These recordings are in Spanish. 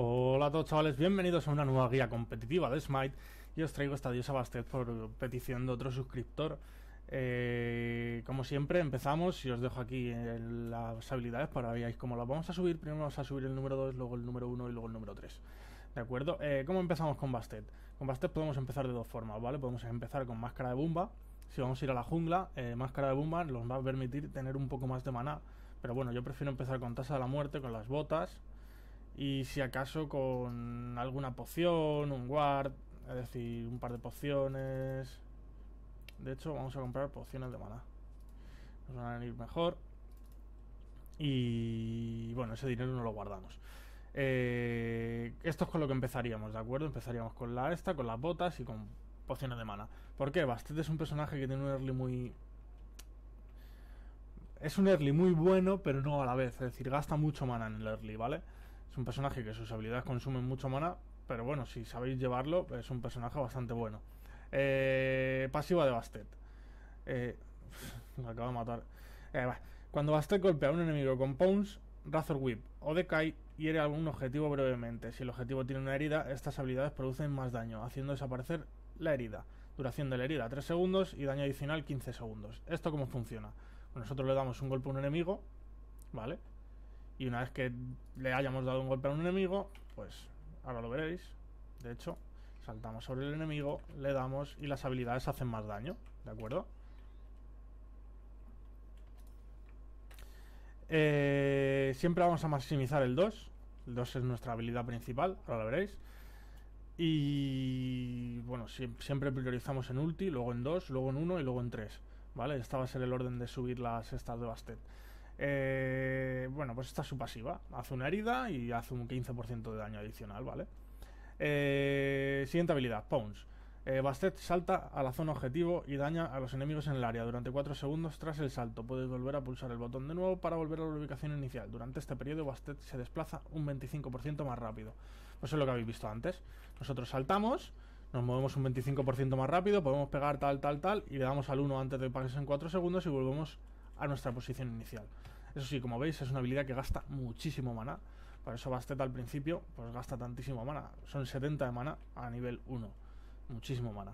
Hola a todos chavales, bienvenidos a una nueva guía competitiva de Smite y os traigo esta diosa Bastet por petición de otro suscriptor. Eh, como siempre empezamos y os dejo aquí eh, las habilidades para veáis cómo las vamos a subir. Primero vamos a subir el número 2, luego el número 1 y luego el número 3. ¿De acuerdo? Eh, ¿Cómo empezamos con Bastet? Con Bastet podemos empezar de dos formas, ¿vale? Podemos empezar con Máscara de Bomba. Si vamos a ir a la jungla, Máscara de Bomba nos va a permitir tener un poco más de maná. Pero bueno, yo prefiero empezar con Tasa de la Muerte, con las botas y si acaso con alguna poción, un guard, es decir, un par de pociones. De hecho, vamos a comprar pociones de mana Nos van a venir mejor. Y bueno, ese dinero no lo guardamos. Eh, esto es con lo que empezaríamos, ¿de acuerdo? Empezaríamos con la esta, con las botas y con pociones de mana. ¿Por qué? Bastet es un personaje que tiene un early muy... Es un early muy bueno, pero no a la vez. Es decir, gasta mucho mana en el early, ¿vale? Es un personaje que sus habilidades consumen mucho mana, pero bueno, si sabéis llevarlo, es un personaje bastante bueno. Eh, pasiva de Bastet. Eh, me acabo de matar. Eh, va. Cuando Bastet golpea a un enemigo con Pounce, Razor Whip o Decay, hiere algún objetivo brevemente. Si el objetivo tiene una herida, estas habilidades producen más daño, haciendo desaparecer la herida. Duración de la herida 3 segundos y daño adicional 15 segundos. ¿Esto cómo funciona? Nosotros le damos un golpe a un enemigo, ¿vale? Y una vez que le hayamos dado un golpe a un enemigo, pues ahora lo veréis. De hecho, saltamos sobre el enemigo, le damos y las habilidades hacen más daño, ¿de acuerdo? Eh, siempre vamos a maximizar el 2. El 2 es nuestra habilidad principal, ahora lo veréis. Y bueno, siempre priorizamos en ulti, luego en 2, luego en 1 y luego en 3. ¿Vale? Esta va a ser el orden de subir las estas de Bastet. Eh, bueno, pues esta es su pasiva. Hace una herida y hace un 15% de daño adicional, ¿vale? Eh, siguiente habilidad, Pounce. Eh, Bastet salta a la zona objetivo y daña a los enemigos en el área durante 4 segundos tras el salto. Puedes volver a pulsar el botón de nuevo para volver a la ubicación inicial. Durante este periodo Bastet se desplaza un 25% más rápido. Pues es lo que habéis visto antes. Nosotros saltamos, nos movemos un 25% más rápido, podemos pegar tal, tal, tal y le damos al 1 antes de que en 4 segundos y volvemos a nuestra posición inicial. Eso sí, como veis, es una habilidad que gasta muchísimo mana Por eso Bastet al principio, pues gasta tantísimo mana Son 70 de mana a nivel 1. Muchísimo mana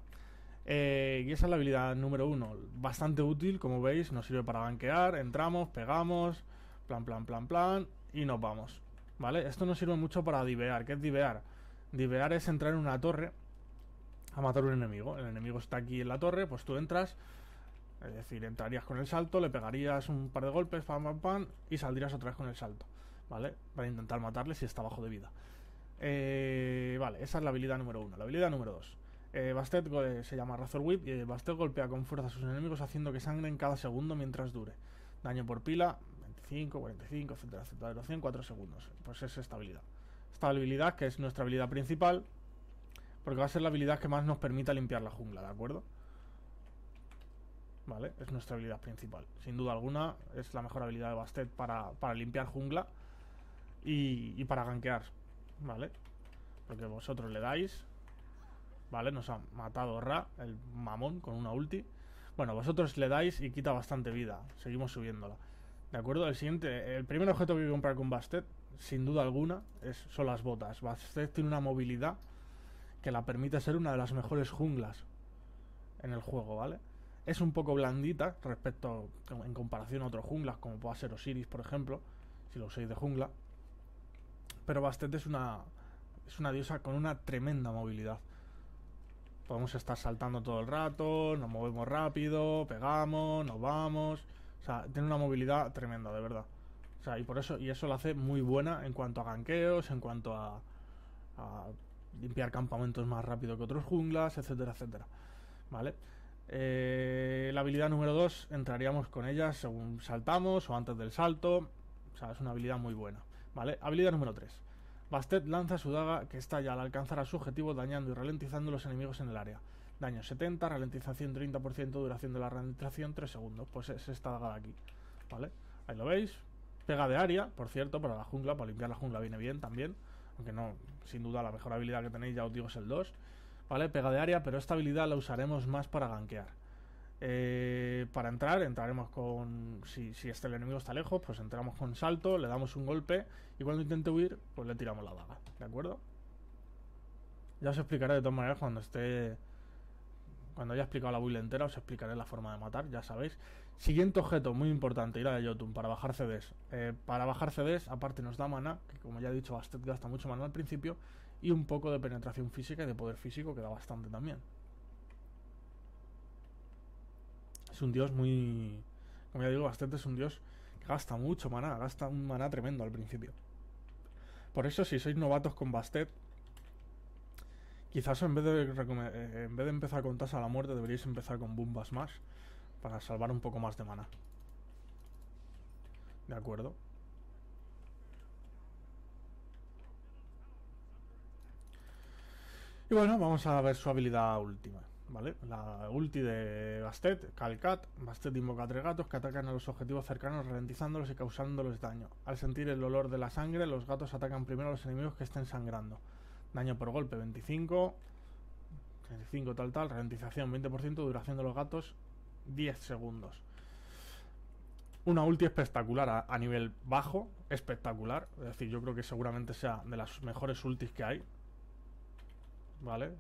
eh, y esa es la habilidad número 1. Bastante útil, como veis, nos sirve para banquear. Entramos, pegamos, plan, plan, plan, plan, y nos vamos. ¿Vale? Esto nos sirve mucho para divear. ¿Qué es divear? Divear es entrar en una torre a matar un enemigo. El enemigo está aquí en la torre, pues tú entras, es decir, entrarías con el salto, le pegarías un par de golpes, pam, pam, pam, y saldrías otra vez con el salto, ¿vale? Para intentar matarle si está bajo de vida. Eh, vale, esa es la habilidad número uno. La habilidad número dos. Eh, Bastet eh, se llama Razor Whip y Bastet golpea con fuerza a sus enemigos haciendo que sangren cada segundo mientras dure. Daño por pila, 25, 45, etcétera, etcétera, duración 4 segundos. Pues es esta habilidad. Esta habilidad que es nuestra habilidad principal, porque va a ser la habilidad que más nos permita limpiar la jungla, ¿de acuerdo? ¿vale? Es nuestra habilidad principal. Sin duda alguna, es la mejor habilidad de Bastet para, limpiar jungla y, para ganquear ¿vale? Porque vosotros le dais, ¿vale? Nos ha matado Ra, el mamón, con una ulti. Bueno, vosotros le dais y quita bastante vida. Seguimos subiéndola. ¿De acuerdo? El siguiente, el primer objeto que voy a comprar con Bastet, sin duda alguna, es, son las botas. Bastet tiene una movilidad que la permite ser una de las mejores junglas en el juego, ¿vale? es un poco blandita respecto en comparación a otros junglas, como pueda ser Osiris, por ejemplo, si lo usáis de jungla. Pero bastante es una, es una diosa con una tremenda movilidad. Podemos estar saltando todo el rato, nos movemos rápido, pegamos, nos vamos. O sea, tiene una movilidad tremenda, de verdad. O sea, y por eso, y eso la hace muy buena en cuanto a ganqueos, en cuanto a, a limpiar campamentos más rápido que otros junglas, etcétera, etcétera. ¿Vale? Eh, la habilidad número 2 entraríamos con ella según saltamos o antes del salto. O sea, es una habilidad muy buena. ¿Vale? Habilidad número 3. Bastet lanza su daga que estalla al alcanzar a su objetivo dañando y ralentizando los enemigos en el área. Daño 70, ralentización 30%, duración de la ralentización 3 segundos. Pues es esta daga de aquí. ¿Vale? Ahí lo veis. Pega de área, por cierto, para la jungla, para limpiar la jungla viene bien también. Aunque no, sin duda la mejor habilidad que tenéis, ya os digo, es el 2. ¿vale? Pega de área, pero esta habilidad la usaremos más para ganquear. Eh, para entrar, entraremos con. Si, este, el enemigo está lejos, pues entramos con salto, le damos un golpe y cuando intente huir, pues le tiramos la daga, ¿de acuerdo? Ya os explicaré de todas maneras cuando esté. Cuando haya explicado la build entera, os explicaré la forma de matar, ya sabéis. Siguiente objeto, muy importante, ir a Jotun para bajar CDs. Eh, para bajar CDs, aparte nos da mana, que como ya he dicho, Bastet gasta mucho mana al principio y un poco de penetración física y de poder físico que da bastante también. Es un dios muy... Como ya digo, Bastet es un dios que gasta mucho maná, gasta un maná tremendo al principio. Por eso, si sois novatos con Bastet, quizás en vez de, eh, en vez de empezar con Tasa a la Muerte, deberíais empezar con bombas más para salvar un poco más de maná. ¿De acuerdo? Y bueno, vamos a ver su habilidad última. ¿Vale? La ulti de Bastet, Calcat. Bastet invoca gatos que atacan a los objetivos cercanos ralentizándolos y causándoles daño. Al sentir el olor de la sangre, los gatos atacan primero a los enemigos que estén sangrando. Daño por golpe 25, 25 tal tal, ralentización 20%, duración de los gatos 10 segundos. Una ulti espectacular a, a nivel bajo, espectacular. Es decir, yo creo que seguramente sea de las mejores ultis que hay ¿vale?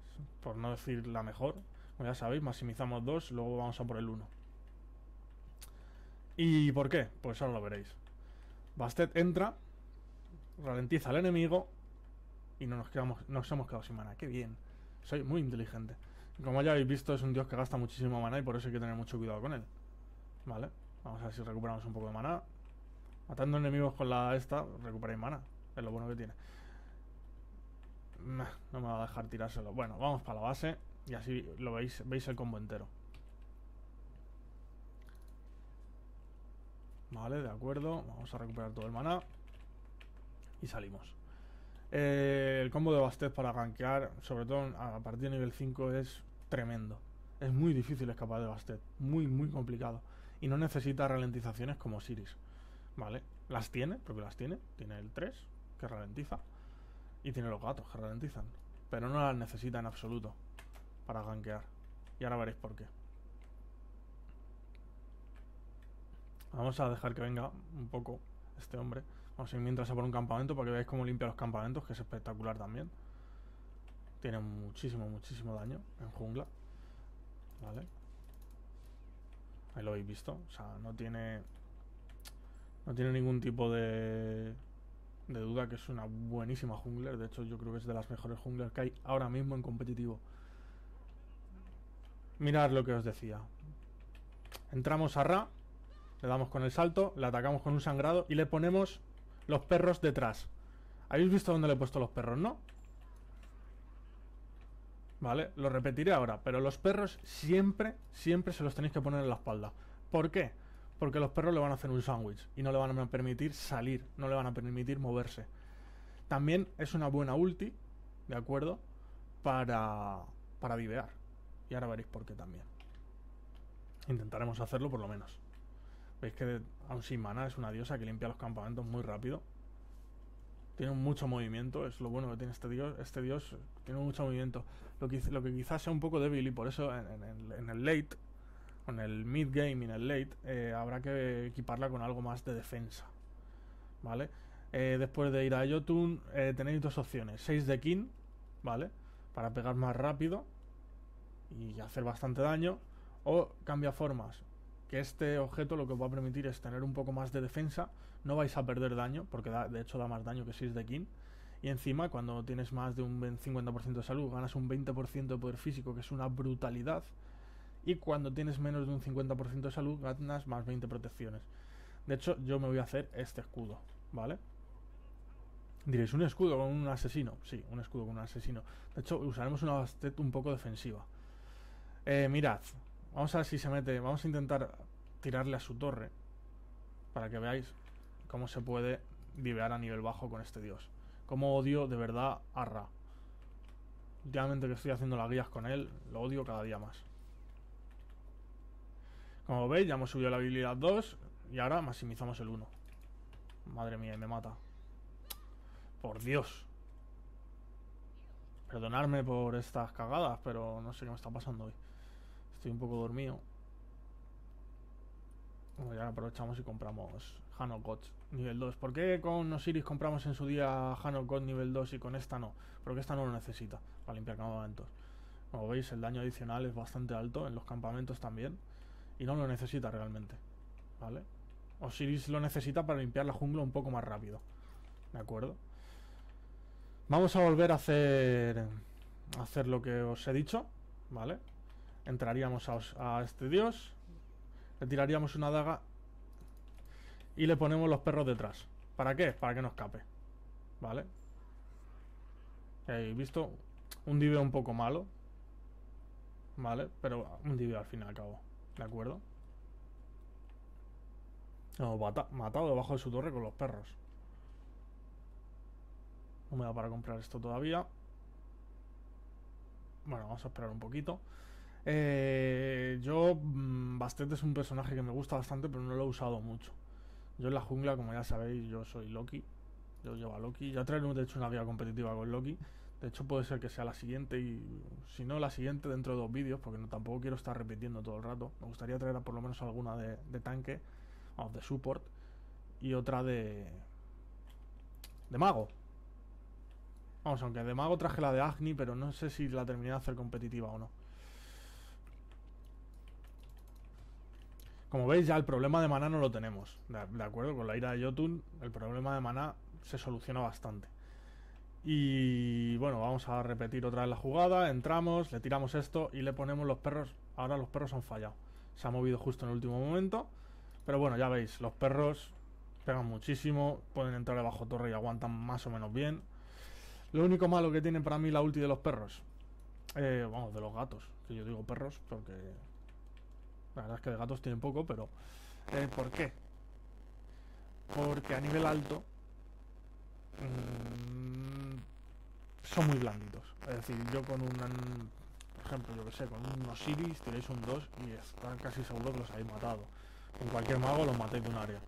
Por no decir la mejor. Como ya sabéis, maximizamos dos luego vamos a por el uno ¿Y por qué? Pues ahora lo veréis. Bastet entra, ralentiza al enemigo y no nos, quedamos, nos hemos quedado sin mana. ¡Qué bien! Soy muy inteligente. Como ya habéis visto, es un dios que gasta muchísimo mana y por eso hay que tener mucho cuidado con él. Vale, vamos a ver si recuperamos un poco de mana Matando enemigos con la esta, recuperáis mana Es lo bueno que tiene. No me va a dejar tirárselo Bueno, vamos para la base y así lo veis, veis el combo entero. Vale, de acuerdo. Vamos a recuperar todo el maná. Y salimos. Eh, el combo de Bastet para gankear, sobre todo a partir de nivel 5, es tremendo. Es muy difícil escapar de Bastet. Muy, muy complicado. Y no necesita ralentizaciones como Siris. Vale, las tiene, porque las tiene. Tiene el 3, que ralentiza. Y tiene los gatos que ralentizan. Pero no las necesita en absoluto para gankear. Y ahora veréis por qué. Vamos a dejar que venga un poco este hombre. Vamos a ir mientras se por un campamento para que veáis cómo limpia los campamentos, que es espectacular también. Tiene muchísimo, muchísimo daño en jungla. Vale. Ahí lo habéis visto. O sea, no tiene... No tiene ningún tipo de de duda que es una buenísima jungler. De hecho, yo creo que es de las mejores junglers que hay ahora mismo en competitivo. Mirad lo que os decía. Entramos a Ra, le damos con el salto, le atacamos con un sangrado y le ponemos los perros detrás. ¿Habéis visto dónde le he puesto los perros, no? Vale, lo repetiré ahora, pero los perros siempre, siempre se los tenéis que poner en la espalda. ¿Por qué? porque los perros le van a hacer un sándwich y no le van a permitir salir, no le van a permitir moverse. También es una buena ulti, ¿de acuerdo? Para, para Y ahora veréis por qué también. Intentaremos hacerlo por lo menos. Veis que aún sin mana es una diosa que limpia los campamentos muy rápido. Tiene mucho movimiento, es lo bueno que tiene este dios. Este dios tiene mucho movimiento. Lo que, lo que quizás sea un poco débil y por eso en, en el late con el mid game y en el late, eh, habrá que equiparla con algo más de defensa. ¿Vale? Eh, después de ir a Jotun, eh, tenéis dos opciones: 6 de King, ¿vale? Para pegar más rápido y hacer bastante daño. O cambia formas, que este objeto lo que os va a permitir es tener un poco más de defensa. No vais a perder daño, porque de hecho da más daño que 6 de King. Y encima, cuando tienes más de un 50% de salud, ganas un 20% de poder físico, que es una brutalidad. Y cuando tienes menos de un 50% de salud, ganas más 20 protecciones. De hecho, yo me voy a hacer este escudo, ¿vale? Diréis, ¿un escudo con un asesino? Sí, un escudo con un asesino. De hecho, usaremos una bastet un poco defensiva. Eh, mirad, vamos a ver si se mete. Vamos a intentar tirarle a su torre. Para que veáis cómo se puede vivear a nivel bajo con este dios. Cómo odio de verdad a Ra. Últimamente que estoy haciendo las guías con él, lo odio cada día más. Como veis, ya hemos subido la habilidad 2 y ahora maximizamos el 1. Madre mía, me mata. Por Dios. Perdonadme por estas cagadas, pero no sé qué me está pasando hoy. Estoy un poco dormido. Bueno, ya aprovechamos y compramos Hanokot God nivel 2. ¿Por qué con Osiris compramos en su día Hanokot God nivel 2 y con esta no? Porque esta no lo necesita para limpiar campamentos. Como veis, el daño adicional es bastante alto, en los campamentos también y no lo necesita realmente, ¿vale? O si lo necesita para limpiar la jungla un poco más rápido, ¿de acuerdo? Vamos a volver a hacer, hacer lo que os he dicho, ¿vale? Entraríamos a, este dios, le tiraríamos una daga y le ponemos los perros detrás. ¿Para qué? Para que no escape, ¿vale? He visto? Un divio un poco malo, ¿vale? Pero un divio al fin y al cabo. ¿De acuerdo? No, matado debajo de su torre con los perros. No me da para comprar esto todavía. Bueno, vamos a esperar un poquito. Eh, yo, mm, Bastet es un personaje que me gusta bastante, pero no lo he usado mucho. Yo en la jungla, como ya sabéis, yo soy Loki. Yo llevo a Loki. Ya traeré, de hecho, una vía competitiva con Loki. De hecho, puede ser que sea la siguiente y si no, la siguiente dentro de dos vídeos, porque tampoco quiero estar repitiendo todo el rato. Me gustaría traer por lo menos alguna de, tanque, o de support y otra de... de mago. Vamos, aunque de mago traje la de Agni, pero no sé si la terminé de hacer competitiva o no. Como veis, ya el problema de maná no lo tenemos. De, acuerdo, con la ira de Jotun, el problema de maná se soluciona bastante. Y bueno, vamos a repetir otra vez la jugada. Entramos, le tiramos esto y le ponemos los perros. Ahora los perros han fallado. Se ha movido justo en el último momento. Pero bueno, ya veis, los perros pegan muchísimo. Pueden entrar debajo torre y aguantan más o menos bien. Lo único malo que tiene para mí la ulti de los perros. Eh, vamos, de los gatos. Que yo digo perros porque... La verdad es que de gatos tienen poco, pero... Eh, ¿Por qué? Porque a nivel alto... Mm, son muy blanditos. Es decir, yo con un, por ejemplo, yo que sé, con un Osiris tiréis un 2 y están casi seguros que los habéis matado. Con cualquier mago los matéis de un área.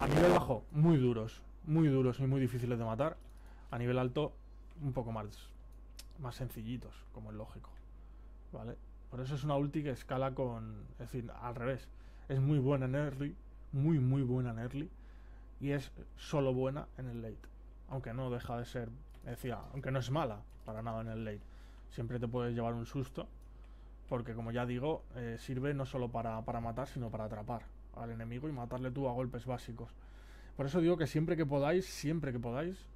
A nivel bajo, muy duros, muy duros y muy difíciles de matar. A nivel alto, un poco más, más sencillitos, como es lógico. ¿Vale? Por eso es una ulti que escala con. Es decir, al revés. Es muy buena en early, muy, muy buena en early. Y es solo buena en el late. Aunque no deja de ser Decía, aunque no es mala para nada en el late. Siempre te puedes llevar un susto. Porque como ya digo, eh, sirve no solo para, matar, sino para atrapar al enemigo y matarle tú a golpes básicos. Por eso digo que siempre que podáis, siempre que podáis,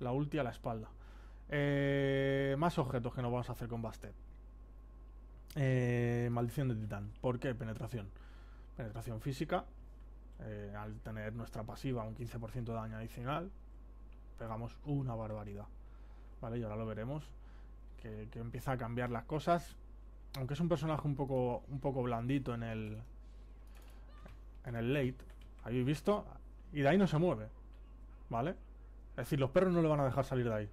la ulti a la espalda. Eh, más objetos que nos vamos a hacer con Bastet. Eh, maldición de titán. ¿Por qué? Penetración. Penetración física. al tener nuestra pasiva un 15% de daño adicional, pegamos una barbaridad. ¿vale? Y ahora lo veremos, que, empieza a cambiar las cosas. Aunque es un personaje un poco, un poco blandito en el, en el late, habéis visto, y de ahí no se mueve, ¿vale? Es decir, los perros no le van a dejar salir de ahí.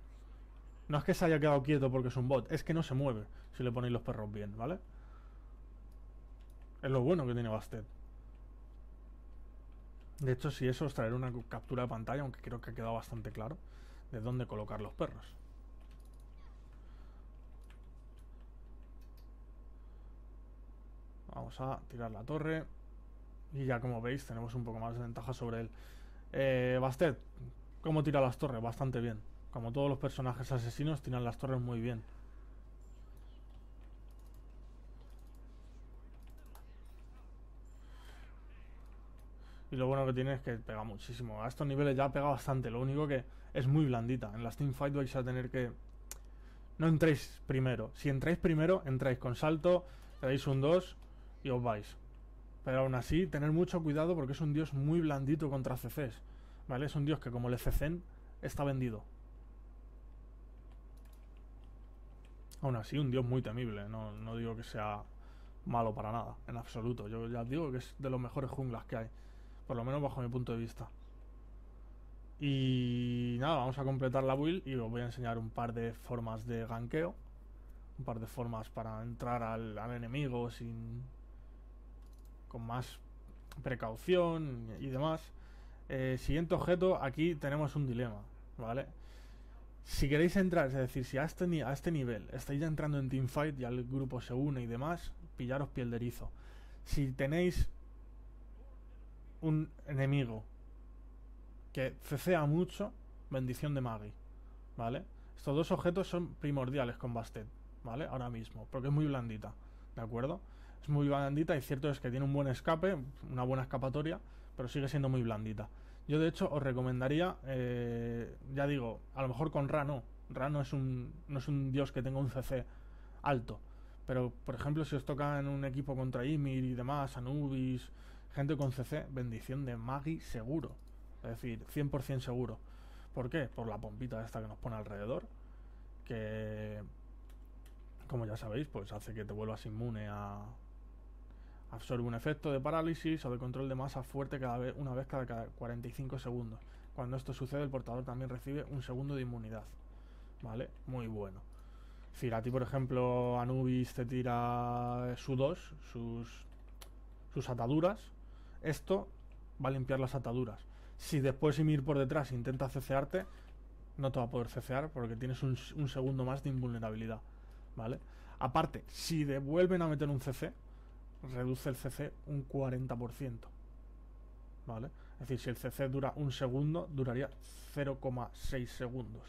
No es que se haya quedado quieto porque es un bot, es que no se mueve si le ponéis los perros bien, ¿vale? Es lo bueno que tiene Bastet. De hecho, si eso os traeré una captura de pantalla, aunque creo que ha quedado bastante claro de dónde colocar los perros. Vamos a tirar la torre. Y ya como veis tenemos un poco más de ventaja sobre él. Eh, Bastet, ¿cómo tira las torres? Bastante bien. Como todos los personajes asesinos tiran las torres muy bien. Y lo bueno que tiene es que pega muchísimo. A estos niveles ya pega bastante. Lo único que es muy blandita. En las Fight vais a tener que... No entréis primero. Si entráis primero, entráis con salto, le un 2 y os vais. Pero aún así, tener mucho cuidado porque es un dios muy blandito contra CCs. ¿Vale? Es un dios que como le CCen, está vendido. Aún así, un dios muy temible. No, digo que sea malo para nada, en absoluto. Yo ya digo que es de los mejores junglas que hay. Por lo menos bajo mi punto de vista. Y nada, vamos a completar la build y os voy a enseñar un par de formas de ganqueo. Un par de formas para entrar al enemigo sin con más precaución y demás. Eh, siguiente objeto, aquí tenemos un dilema, ¿vale? Si queréis entrar, es decir, si a este, este nivel estáis entrando en teamfight, Y el grupo se une y demás, pillaros piel de erizo. Si tenéis un enemigo que cecea mucho, bendición de Magi, ¿vale? Estos dos objetos son primordiales con Bastet, ¿vale? Ahora mismo, porque es muy blandita, ¿de acuerdo? es muy blandita y cierto es que tiene un buen escape, una buena escapatoria, pero sigue siendo muy blandita. Yo de hecho os recomendaría, eh, ya digo, a lo mejor con Rano Rano no es un, no es un dios que tenga un CC alto. Pero por ejemplo si os toca en un equipo contra Ymir y demás, Anubis, gente con CC, bendición de Magi seguro. Es decir, 100% seguro. ¿Por qué? Por la pompita esta que nos pone alrededor. Que, como ya sabéis, pues hace que te vuelvas inmune a, Absorbe un efecto de parálisis o de control de masa fuerte cada vez, una vez cada, 45 segundos. Cuando esto sucede, el portador también recibe un segundo de inmunidad. ¿Vale? Muy bueno. Si a ti, por ejemplo, Anubis te tira su 2, sus, sus ataduras, esto va a limpiar las ataduras. Si después Ymir por detrás intenta cecearte, no te va a poder cecear porque tienes un, un segundo más de invulnerabilidad. ¿Vale? Aparte, si devuelven a meter un CC, reduce el CC un 40%. ¿Vale? Es decir, si el CC dura un segundo, duraría 0,6 segundos.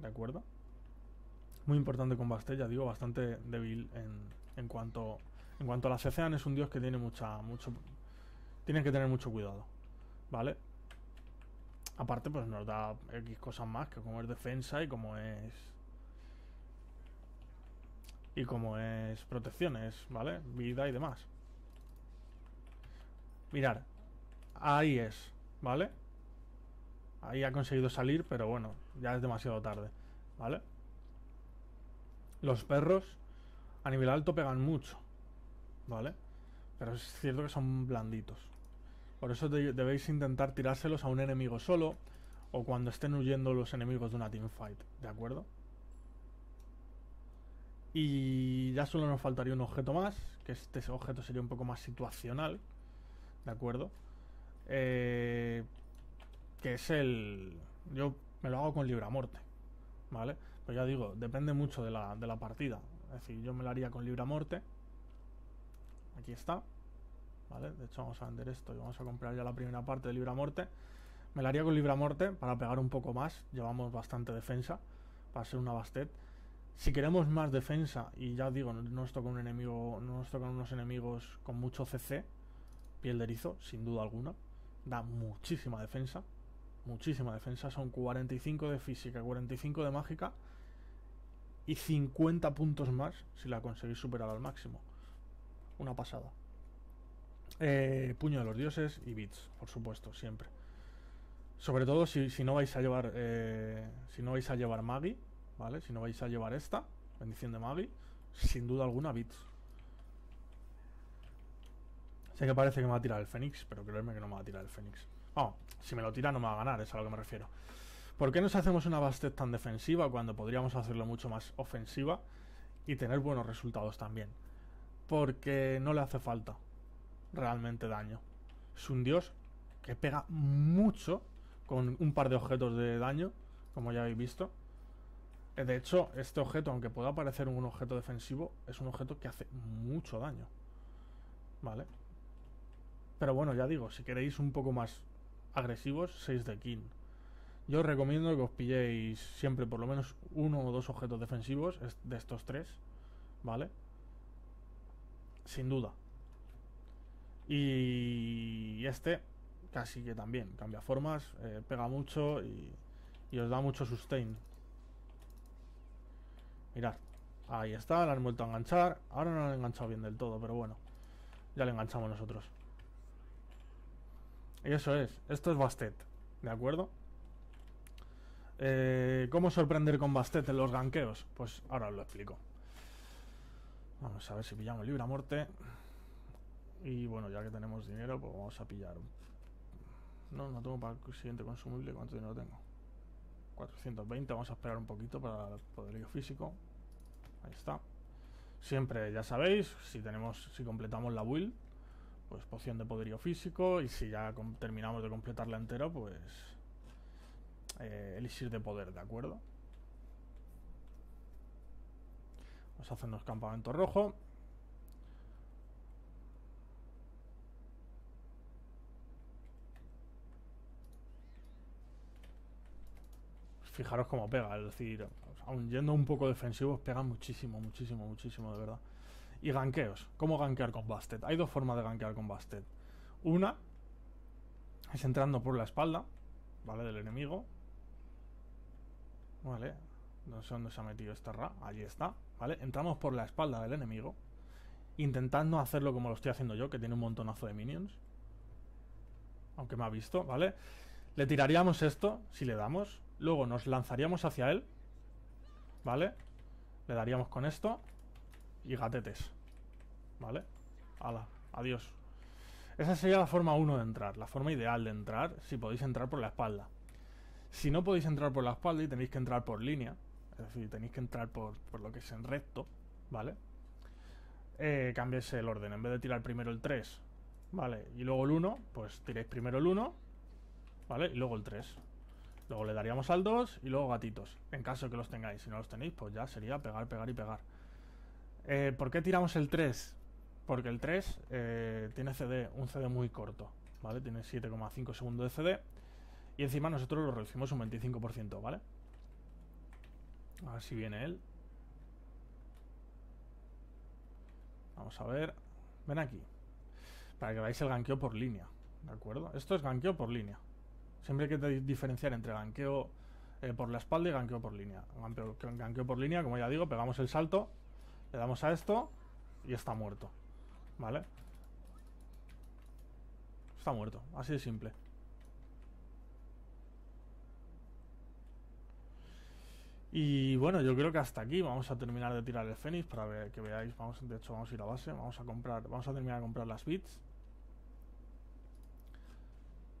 ¿De acuerdo? Muy importante con Bastella, digo, bastante débil en, cuanto, en cuanto a la CCAN, es un dios que tiene mucha, mucho... Tiene que tener mucho cuidado, ¿vale? Aparte, pues nos da X cosas más, que como es defensa y como es y como es protecciones, ¿vale? Vida y demás. Mirar. Ahí es, ¿vale? Ahí ha conseguido salir, pero bueno, ya es demasiado tarde, ¿vale? Los perros a nivel alto pegan mucho, ¿vale? Pero es cierto que son blanditos. Por eso debéis intentar tirárselos a un enemigo solo o cuando estén huyendo los enemigos de una teamfight, ¿de acuerdo? Y ya solo nos faltaría un objeto más, que este objeto sería un poco más situacional, ¿de acuerdo? Eh, que es el... Yo me lo hago con libra muerte ¿vale? Pues ya digo, depende mucho de la, partida. Es decir, yo me lo haría con Libra Morte Aquí está. ¿Vale? De hecho vamos a vender esto y vamos a comprar ya la primera parte de Libra Morte Me la haría con Libra Morte para pegar un poco más. Llevamos bastante defensa para ser una bastet. Si queremos más defensa, y ya os digo, no nos toca un enemigo, no nos tocan unos enemigos con mucho CC, piel de erizo, sin duda alguna. Da muchísima defensa. Muchísima defensa. Son 45 de física, 45 de mágica y 50 puntos más si la conseguís superar al máximo. Una pasada. Eh, puño de los dioses y bits, por supuesto, siempre. Sobre todo si, no vais a llevar. si no vais a llevar eh, Magi, ¿vale? Si no vais a llevar esta, bendición de Mavi, sin duda alguna bits. Sé que parece que me va a tirar el Fénix, pero créeme que no me va a tirar el Fénix. si me lo tira no me va a ganar, es a lo que me refiero. ¿Por qué nos hacemos una Bastet tan defensiva cuando podríamos hacerlo mucho más ofensiva y tener buenos resultados también? Porque no le hace falta realmente daño. Es un dios que pega mucho con un par de objetos de daño, como ya habéis visto. Eh, de hecho, este objeto, aunque pueda parecer un objeto defensivo, es un objeto que hace mucho daño. ¿Vale? Pero bueno, ya digo, si queréis un poco más agresivos, Seis de King. Yo os recomiendo que os pilléis siempre por lo menos uno o dos objetos defensivos de estos tres, ¿vale? Sin duda. Y este casi que también, cambia formas, eh, pega mucho y, y os da mucho sustain, Mirad. Ahí está, la han vuelto a enganchar. Ahora no la han enganchado bien del todo, pero bueno. Ya la enganchamos nosotros. Y eso es. Esto es Bastet. ¿De acuerdo? Eh, ¿Cómo sorprender con Bastet en los ganqueos? Pues ahora os lo explico. Vamos a ver si pillamos Libra Muerte. Y bueno, ya que tenemos dinero, pues vamos a pillar. No, no tengo para el siguiente consumible. ¿Cuánto dinero tengo? 420. Vamos a esperar un poquito para el poderío físico. Ahí está. Siempre, ya sabéis, si tenemos, si completamos la build, pues poción de poderío físico. Y si ya terminamos de completarla entera, pues. Eh, de poder, ¿de acuerdo? Vamos a hacernos campamento rojo. fijaros cómo pega, es decir, aun yendo un poco defensivos, pega muchísimo, muchísimo, muchísimo, de verdad. Y ganqueos, ¿cómo ganquear con Bastet? Hay dos formas de ganquear con Bastet. Una es entrando por la espalda, ¿vale? Del enemigo. Vale, no sé dónde se ha metido esta ra, allí está, ¿vale? Entramos por la espalda del enemigo, intentando hacerlo como lo estoy haciendo yo, que tiene un montonazo de minions. Aunque me ha visto, ¿vale? Le tiraríamos esto, si le damos, Luego nos lanzaríamos hacia él. ¿Vale? Le daríamos con esto. Y gatetes. ¿Vale? ¡Hala! adiós. Esa sería la forma 1 de entrar, la forma ideal de entrar si podéis entrar por la espalda. Si no podéis entrar por la espalda y tenéis que entrar por línea, es decir, tenéis que entrar por, lo que es en recto, ¿vale? Eh, el orden. En vez de tirar primero el 3, ¿vale? Y luego el 1, pues tiréis primero el 1, ¿vale? Y luego el 3. Luego le daríamos al 2 y luego gatitos, en caso de que los tengáis. Si no los tenéis, pues ya sería pegar, pegar y pegar. Eh, ¿Por qué tiramos el 3? Porque el 3 eh, tiene CD, un CD muy corto, ¿vale? Tiene 7,5 segundos de CD. Y encima nosotros lo reducimos un 25%, ¿vale? A ver si viene él. Vamos a ver. Ven aquí. Para que veáis el ganqueo por línea, ¿de acuerdo? Esto es ganqueo por línea. Siempre hay que diferenciar entre ganqueo eh, por la espalda y ganqueo por línea. Ganqueo, por línea, como ya digo, pegamos el salto, le damos a esto y está muerto. ¿Vale? Está muerto, así de simple. Y bueno, yo creo que hasta aquí vamos a terminar de tirar el Fénix para que veáis, vamos, de hecho vamos a ir a base, vamos a comprar, vamos a terminar de comprar las bits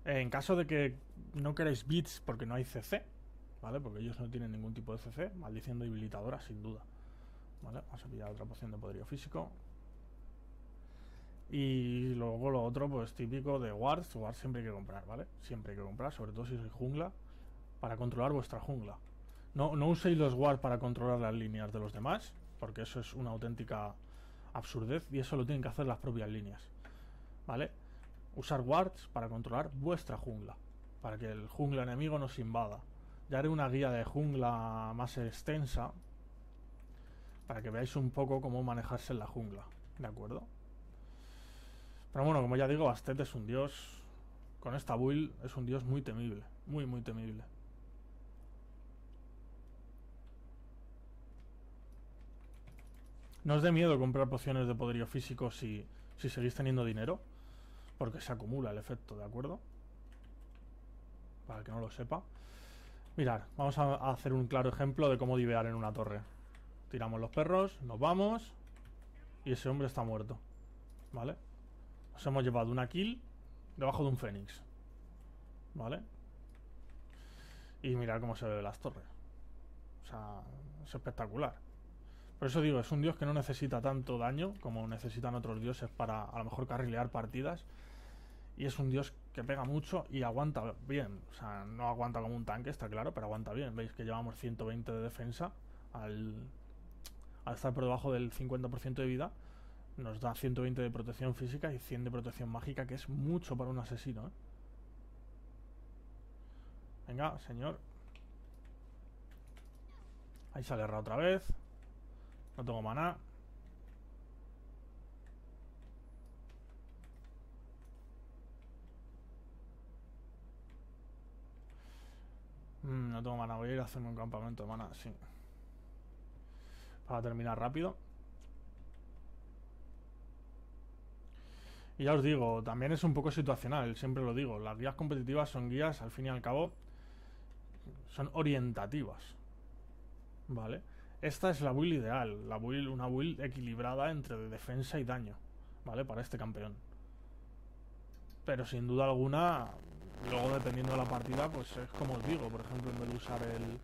en caso de que no queráis bits porque no hay CC, ¿vale? Porque ellos no tienen ningún tipo de CC, maldiciendo debilitadora, sin duda. ¿Vale? Vamos a pillar otra poción de poderío físico. Y luego lo otro, pues típico de wards, wards siempre hay que comprar, ¿vale? Siempre hay que comprar, sobre todo si sois jungla, para controlar vuestra jungla. No, no uséis los wards para controlar las líneas de los demás, porque eso es una auténtica absurdez y eso lo tienen que hacer las propias líneas, ¿vale? Usar wards para controlar vuestra jungla, para que el jungla enemigo nos invada. Ya haré una guía de jungla más extensa, para que veáis un poco cómo manejarse en la jungla, ¿de acuerdo? Pero bueno, como ya digo, Bastet es un dios, con esta build es un dios muy temible, muy muy temible. ¿No os dé miedo comprar pociones de poderío físico si, si seguís teniendo dinero? porque se acumula el efecto, ¿de acuerdo? Para el que no lo sepa. Mirad, vamos a hacer un claro ejemplo de cómo divear en una torre. Tiramos los perros, nos vamos y ese hombre está muerto, ¿vale? Nos hemos llevado una kill debajo de un fénix, ¿vale? Y mirad cómo se ve las torres. O sea, es espectacular. Por eso digo, es un dios que no necesita tanto daño como necesitan otros dioses para a lo mejor carrilear partidas. Y es un dios que pega mucho y aguanta bien. O sea, no aguanta como un tanque, está claro, pero aguanta bien. Veis que llevamos 120 de defensa al, estar por debajo del 50% de vida. Nos da 120 de protección física y 100 de protección mágica, que es mucho para un asesino. ¿eh? Venga, señor. Ahí sale agarra otra vez. No tengo maná. Mm, no tengo mana, voy ir a hacerme un campamento de mana, sí. Para terminar rápido. Y ya os digo, también es un poco situacional, siempre lo digo. Las guías competitivas son guías, al fin y al cabo, son orientativas. ¿Vale? Esta es la build ideal, la build, una build equilibrada entre defensa y daño, ¿vale? Para este campeón. Pero sin duda alguna, Luego, dependiendo de la partida, pues es como os digo, por ejemplo, en vez de usar el,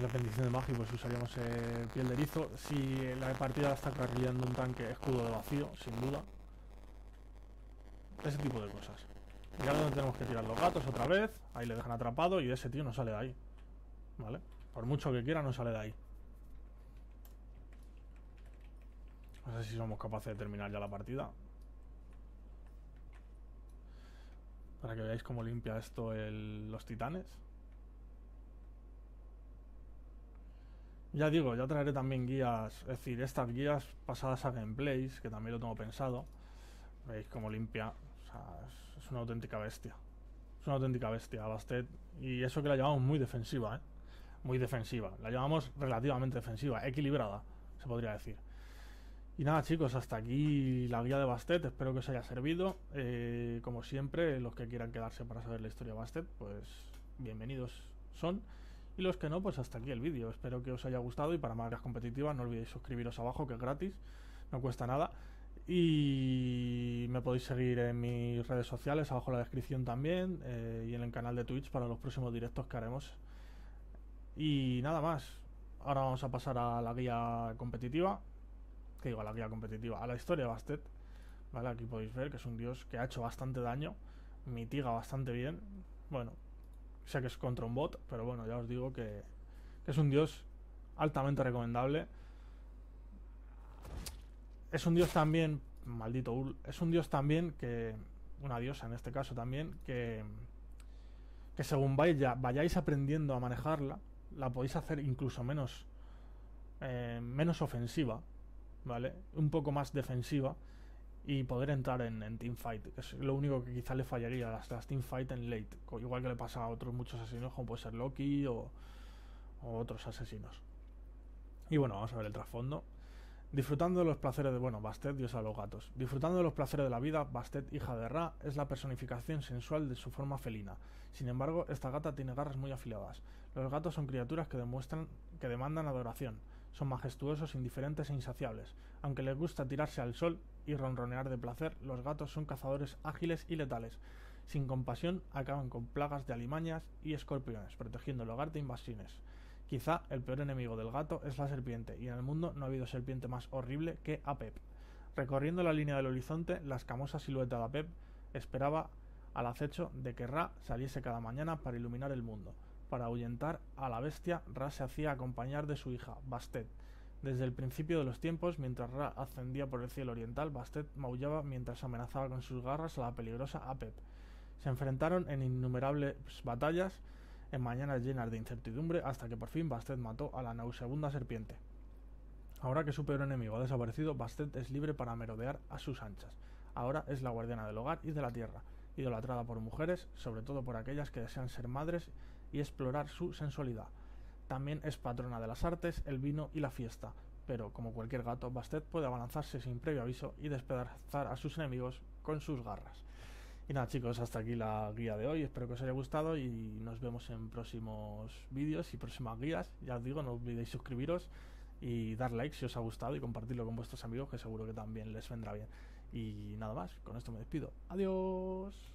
la bendición de magia, pues usaríamos el eh, piel de erizo. Si la partida está cargando un tanque, escudo de vacío, sin duda. Ese tipo de cosas. ya ahora tenemos que tirar los gatos otra vez. Ahí le dejan atrapado y ese tío no sale de ahí. ¿Vale? Por mucho que quiera, no sale de ahí. No sé si somos capaces de terminar ya la partida. para que veáis cómo limpia esto los titanes. Ya digo, ya traeré también guías, es decir, estas guías pasadas a gameplays, que también lo tengo pensado. Veis cómo limpia, es, una auténtica bestia. Es una auténtica bestia, Bastet. Y eso que la llamamos muy defensiva, ¿eh? Muy defensiva. La llamamos relativamente defensiva, equilibrada, se podría decir. Y nada chicos, hasta aquí la guía de Bastet, espero que os haya servido. Eh, como siempre, los que quieran quedarse para saber la historia de Bastet, pues bienvenidos son. Y los que no, pues hasta aquí el vídeo. Espero que os haya gustado y para marcas competitivas no olvidéis suscribiros abajo, que es gratis, no cuesta nada. Y me podéis seguir en mis redes sociales, abajo en la descripción también, eh, y en el canal de Twitch para los próximos directos que haremos. Y nada más, ahora vamos a pasar a la guía competitiva que digo a la guía competitiva, a la historia de Bastet. ¿Vale? Aquí podéis ver que es un dios que ha hecho bastante daño, mitiga bastante bien. Bueno, sé que es contra un bot, pero bueno, ya os digo que, es un dios altamente recomendable. Es un dios también, maldito Ul, es un dios también que, una diosa en este caso también, que, que según vayáis aprendiendo a manejarla, la podéis hacer incluso menos, eh, menos ofensiva, ¿vale? Un poco más defensiva y poder entrar en, en teamfight. Es lo único que quizá le fallaría, las, las teamfight en late. Igual que le pasa a otros muchos asesinos, como puede ser Loki o, otros asesinos. Y bueno, vamos a ver el trasfondo. Disfrutando de los placeres de, bueno, Bastet, dios a los gatos. Disfrutando de los placeres de la vida, Bastet, hija de Ra, es la personificación sensual de su forma felina. Sin embargo, esta gata tiene garras muy afiladas. Los gatos son criaturas que demuestran que demandan adoración. Son majestuosos, indiferentes e insaciables. Aunque les gusta tirarse al sol y ronronear de placer, los gatos son cazadores ágiles y letales. Sin compasión, acaban con plagas de alimañas y escorpiones, protegiendo el hogar de invasiones. Quizá el peor enemigo del gato es la serpiente, y en el mundo no ha habido serpiente más horrible que Apep. Recorriendo la línea del horizonte, la escamosa silueta de Apep esperaba al acecho de que Ra saliese cada mañana para iluminar el mundo para ahuyentar a la bestia, Ra se hacía acompañar de su hija, Bastet. Desde el principio de los tiempos, mientras Ra ascendía por el cielo oriental, Bastet maullaba mientras amenazaba con sus garras a la peligrosa Apep. Se enfrentaron en innumerables batallas, en mañanas llenas de incertidumbre, hasta que por fin Bastet mató a la nauseabunda serpiente. Ahora que su peor enemigo ha desaparecido, Bastet es libre para merodear a sus anchas. Ahora es la guardiana del hogar y de la tierra, idolatrada por mujeres, sobre todo por aquellas que desean ser madres y explorar su sensualidad. También es patrona de las artes, el vino y la fiesta, pero como cualquier gato, Bastet puede abalanzarse sin previo aviso y despedazar a sus enemigos con sus garras. Y nada chicos, hasta aquí la guía de hoy, espero que os haya gustado y nos vemos en próximos vídeos y próximas guías. Ya os digo, no olvidéis suscribiros y dar like si os ha gustado y compartirlo con vuestros amigos que seguro que también les vendrá bien. Y nada más, con esto me despido. Adiós.